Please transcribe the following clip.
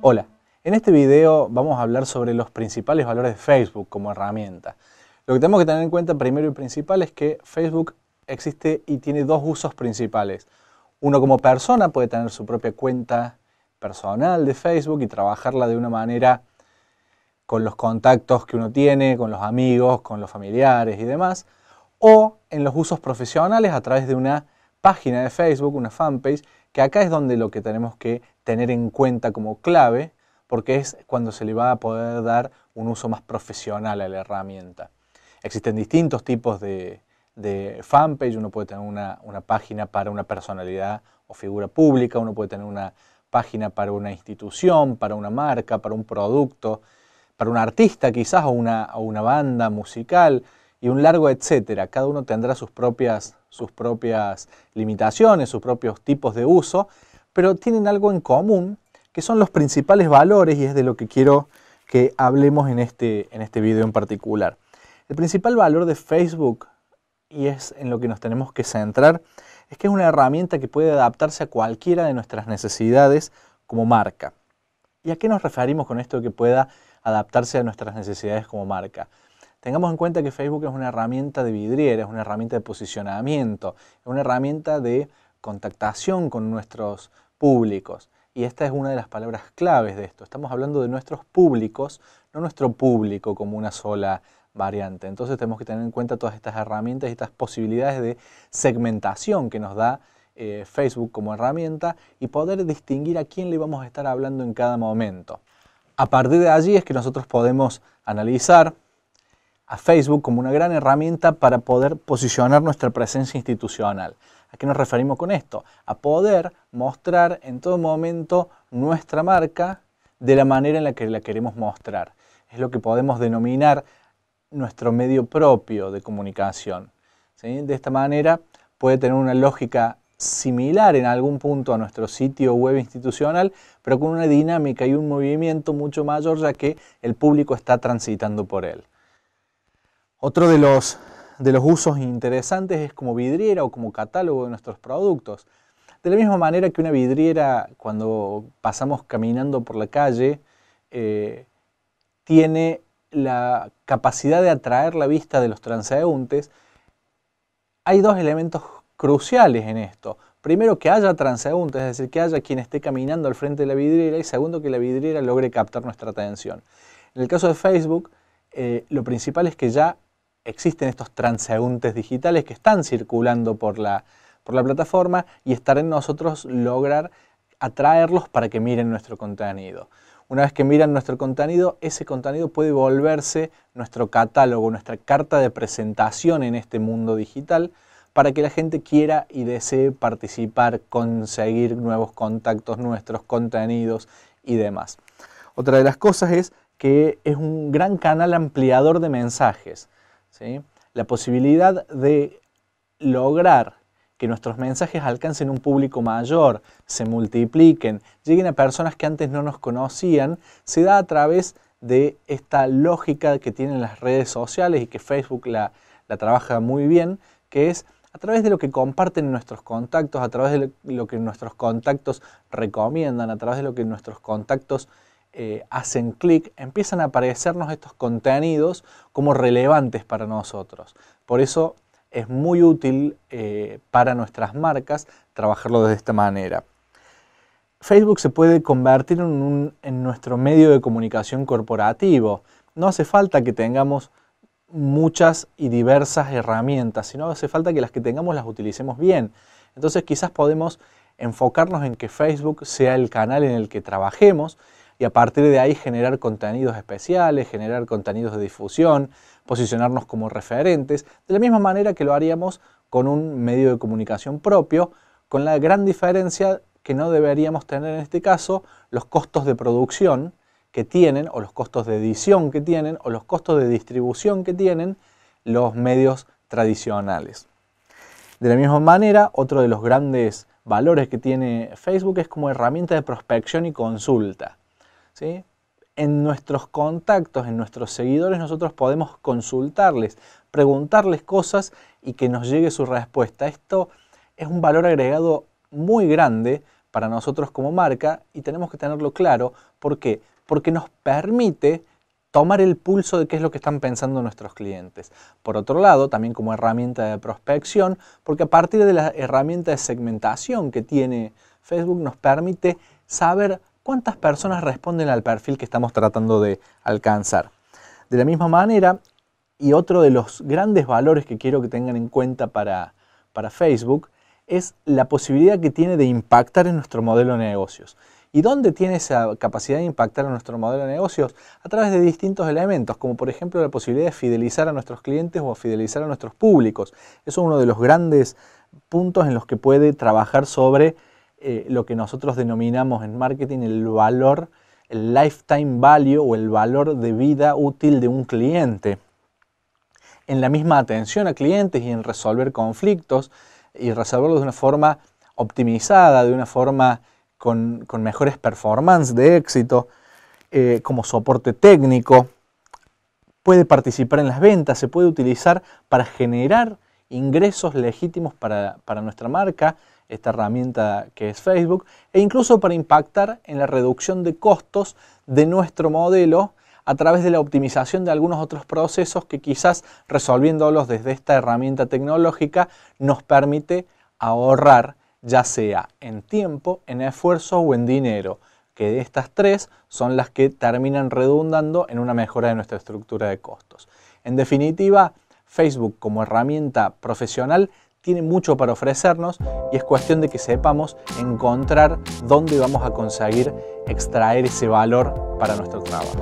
Hola, en este video vamos a hablar sobre los principales valores de Facebook como herramienta. Lo que tenemos que tener en cuenta primero y principal es que Facebook existe y tiene dos usos principales. Uno como persona puede tener su propia cuenta personal de Facebook y trabajarla de una manera con los contactos que uno tiene, con los amigos, con los familiares y demás. O en los usos profesionales a través de una página de Facebook, una fanpage, que acá es donde lo que tenemos que tener en cuenta como clave, porque es cuando se le va a poder dar un uso más profesional a la herramienta. Existen distintos tipos de, de fanpage, uno puede tener una, página para una personalidad o figura pública, uno puede tener una página para una institución, para una marca, para un producto, para un artista quizás una, o una banda musical, y un largo etcétera. Cada uno tendrá sus propias, sus propias limitaciones, sus propios tipos de uso, pero tienen algo en común que son los principales valores y es de lo que quiero que hablemos en este, en este video en particular. El principal valor de Facebook, y es en lo que nos tenemos que centrar, es que es una herramienta que puede adaptarse a cualquiera de nuestras necesidades como marca. ¿Y a qué nos referimos con esto que pueda adaptarse a nuestras necesidades como marca? Tengamos en cuenta que Facebook es una herramienta de vidriera, es una herramienta de posicionamiento, es una herramienta de contactación con nuestros públicos. Y esta es una de las palabras claves de esto. Estamos hablando de nuestros públicos, no nuestro público como una sola variante. Entonces tenemos que tener en cuenta todas estas herramientas y estas posibilidades de segmentación que nos da eh, Facebook como herramienta y poder distinguir a quién le vamos a estar hablando en cada momento. A partir de allí es que nosotros podemos analizar a Facebook como una gran herramienta para poder posicionar nuestra presencia institucional. ¿A qué nos referimos con esto? A poder mostrar en todo momento nuestra marca de la manera en la que la queremos mostrar. Es lo que podemos denominar nuestro medio propio de comunicación. De esta manera puede tener una lógica similar en algún punto a nuestro sitio web institucional, pero con una dinámica y un movimiento mucho mayor ya que el público está transitando por él. Otro de los, de los usos interesantes es como vidriera o como catálogo de nuestros productos. De la misma manera que una vidriera, cuando pasamos caminando por la calle, eh, tiene la capacidad de atraer la vista de los transeúntes, hay dos elementos cruciales en esto. Primero, que haya transeúntes, es decir, que haya quien esté caminando al frente de la vidriera, y segundo, que la vidriera logre captar nuestra atención. En el caso de Facebook, eh, lo principal es que ya existen estos transeúntes digitales que están circulando por la, plataforma y estar en nosotros lograr atraerlos para que miren nuestro contenido. Una vez que miran nuestro contenido, ese contenido puede volverse nuestro catálogo, nuestra carta de presentación en este mundo digital para que la gente quiera y desee participar, conseguir nuevos contactos, nuestros contenidos y demás. Otra de las cosas es que es un gran canal ampliador de mensajes la posibilidad de lograr que nuestros mensajes alcancen un público mayor, se multipliquen, lleguen a personas que antes no nos conocían, se da a través de esta lógica que tienen las redes sociales y que Facebook la, la trabaja muy bien, que es a través de lo que comparten nuestros contactos, a través de lo que nuestros contactos recomiendan, a través de lo que nuestros contactos eh, hacen clic, empiezan a aparecernos estos contenidos como relevantes para nosotros. Por eso es muy útil eh, para nuestras marcas trabajarlo de esta manera. Facebook se puede convertir en, en nuestro medio de comunicación corporativo. No hace falta que tengamos muchas y diversas herramientas, sino hace falta que las que tengamos las utilicemos bien. Entonces quizás podemos enfocarnos en que Facebook sea el canal en el que trabajemos y a partir de ahí generar contenidos especiales, generar contenidos de difusión, posicionarnos como referentes, de la misma manera que lo haríamos con un medio de comunicación propio, con la gran diferencia que no deberíamos tener en este caso los costos de producción que tienen, o los costos de edición que tienen, o los costos de distribución que tienen los medios tradicionales. De la misma manera, otro de los grandes valores que tiene Facebook es como herramienta de prospección y consulta. En nuestros contactos, en nuestros seguidores, nosotros podemos consultarles, preguntarles cosas y que nos llegue su respuesta. Esto es un valor agregado muy grande para nosotros como marca y tenemos que tenerlo claro. ¿Por qué? Porque nos permite tomar el pulso de qué es lo que están pensando nuestros clientes. Por otro lado, también como herramienta de prospección, porque a partir de la herramienta de segmentación que tiene Facebook nos permite saber cuántas personas responden al perfil que estamos tratando de alcanzar. De la misma manera, y otro de los grandes valores que quiero que tengan en cuenta para, para Facebook, es la posibilidad que tiene de impactar en nuestro modelo de negocios. ¿Y dónde tiene esa capacidad de impactar en nuestro modelo de negocios? A través de distintos elementos, como por ejemplo la posibilidad de fidelizar a nuestros clientes o fidelizar a nuestros públicos. Eso es uno de los grandes puntos en los que puede trabajar sobre eh, lo que nosotros denominamos en marketing el valor, el lifetime value o el valor de vida útil de un cliente. En la misma atención a clientes y en resolver conflictos y resolverlos de una forma optimizada, de una forma con, mejores performance de éxito, eh, como soporte técnico, puede participar en las ventas, se puede utilizar para generar ingresos legítimos para nuestra marca, esta herramienta que es Facebook, e incluso para impactar en la reducción de costos de nuestro modelo a través de la optimización de algunos otros procesos que quizás resolviéndolos desde esta herramienta tecnológica nos permite ahorrar ya sea en tiempo, en esfuerzo o en dinero, que de estas tres son las que terminan redundando en una mejora de nuestra estructura de costos. En definitiva, Facebook como herramienta profesional tiene mucho para ofrecernos y es cuestión de que sepamos encontrar dónde vamos a conseguir extraer ese valor para nuestro trabajo.